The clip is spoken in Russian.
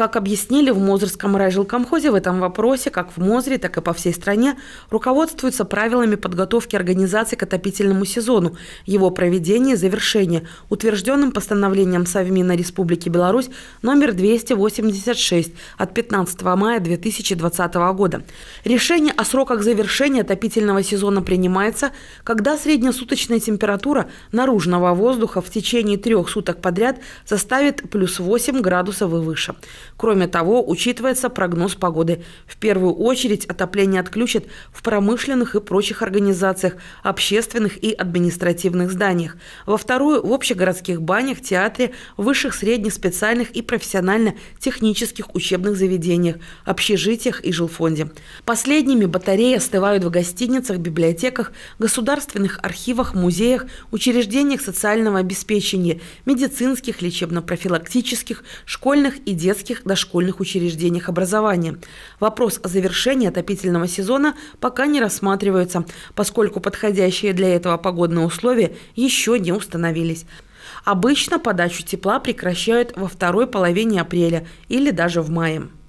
Как объяснили в Мозырском райжилкомхозе, в этом вопросе, как в Мозре, так и по всей стране, руководствуются правилами подготовки организации к отопительному сезону, его проведения и завершения, утвержденным постановлением Совмина Республики Беларусь номер 286 от 15 мая 2020 года. Решение о сроках завершения отопительного сезона принимается, когда среднесуточная температура наружного воздуха в течение трех суток подряд составит плюс 8 градусов и выше. Кроме того, учитывается прогноз погоды. В первую очередь отопление отключат в промышленных и прочих организациях, общественных и административных зданиях. Во вторую – в общегородских банях, театре, высших, средних, специальных и профессионально-технических учебных заведениях, общежитиях и жилфонде. Последними батареи остывают в гостиницах, библиотеках, государственных архивах, музеях, учреждениях социального обеспечения, медицинских, лечебно-профилактических, школьных и детских средних дошкольных учреждениях образования. Вопрос о завершении отопительного сезона пока не рассматривается, поскольку подходящие для этого погодные условия еще не установились. Обычно подачу тепла прекращают во второй половине апреля или даже в мае.